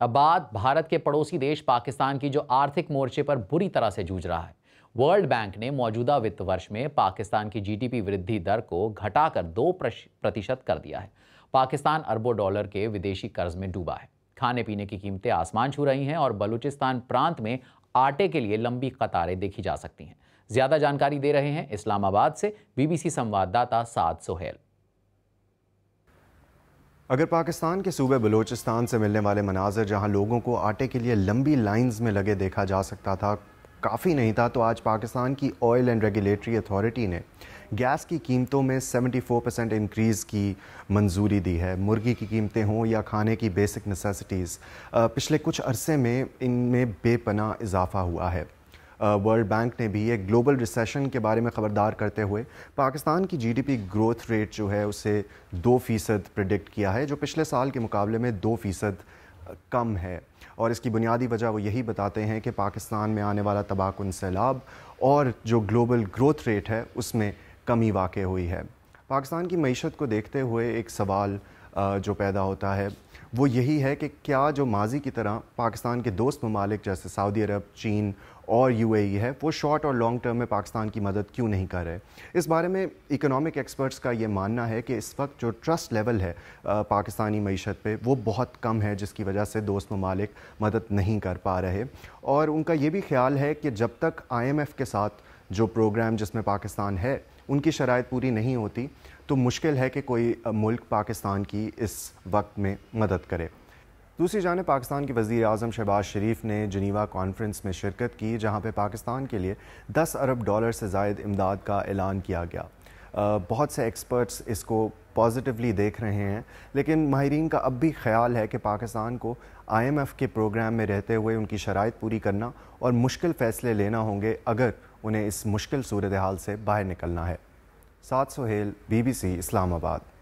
اب بات بھارت کے پڑوسی دیش پاکستان کی جو آرتھک مورچے پر بری طرح سے جوجھ رہا ہے ورلڈ بینک نے موجودہ وت ورش میں پاکستان کی جی ٹی پی ودھی در کو گھٹا کر دو پرتیشت کر دیا ہے پاکستان اربوں ڈالر کے ودیشی قرض میں ڈوبا ہے کھانے پینے کی قیمتیں آسمان چھو رہی ہیں اور بلوچستان پرانت میں آٹے کے لیے لمبی قطاریں دیکھی جا سکتی ہیں زیادہ جانکاری دے رہے ہیں اسلام آباد سے بی بی سی سواددات سعد سہیل اگر پاکستان کے صوبے بلوچستان سے ملنے والے مناظر جہاں لوگوں کو آٹے کے لیے لمبی لائنز میں لگے دیکھا جا سکتا تھا کافی نہیں تھا تو آج پاکستان کی آئل اینڈ ریگولیٹری اتھارٹی نے گیس کی قیمتوں میں سیونٹی فور پرسنٹ انکریز کی منظوری دی ہے مرغی کی قیمتیں ہوں یا کھانے کی بیسک نسیسٹیز پچھلے کچھ عرصے میں ان میں بے پناہ اضافہ ہوا ہے ورلڈ بینک نے بھی ایک گلوبل ریسیشن کے بارے میں خبردار کرتے ہوئے پاکستان کی G D P growth rate جو ہے اسے دو فیصد پریڈکٹ کیا ہے جو پچھلے سال کے مقابلے میں دو فیصد کم ہے اور اس کی بنیادی وجہ وہ یہی بتاتے ہیں کہ پاکستان میں آنے والا تباہ کن سیلاب اور جو گلوبل گروتھ ریٹ ہے اس میں کمی واقع ہوئی ہے پاکستان کی معیشت کو دیکھتے ہوئے ایک سوال جو پیدا ہوتا ہے وہ یہی ہے کہ کیا جو ماضی کی طرح پاکستان کے دوست ممالک جیسے سعودی عرب چین اور یو اے ای ہے وہ شارٹ اور لانگ ٹرم میں پاکستان کی مدد کیوں نہیں کر رہے اس بارے میں اکنامک ایکسپرٹس کا یہ ماننا ہے کہ اس وقت جو ٹرسٹ لیول ہے پاکستانی معیشت پہ وہ بہت کم ہے جس کی وجہ سے دوست ممالک مدد نہیں کر پا رہے اور ان کا یہ بھی خیال ہے کہ جب تک آئی ایم ایف کے ساتھ جو پروگرام جس میں پاکستان ہے ان کی شرائط پوری نہیں ہوتی تو مشکل ہے کہ کوئی ملک پاکستان کی اس وقت میں مدد کرے دوسری جانب پاکستان کے وزیر اعظم شہباز شریف نے جنیوا کانفرنس میں شرکت کی جہاں پہ پاکستان کے لیے دس ارب ڈالر سے زائد امداد کا اعلان کیا گیا بہت سے ایکسپرٹس اس کو پازیٹیولی دیکھ رہے ہیں لیکن ماہرین کا اب بھی خیال ہے کہ پاکستان کو آئی ایم ایف کے پروگرام میں رہتے ہوئے ان کی شرائط پوری کرنا اور مشکل فیصلے لینا ہوں گے اگر انہیں اس مشکل صورتحال سے باہر نکلنا ہے سات سہیل بی بی سی اسلام آباد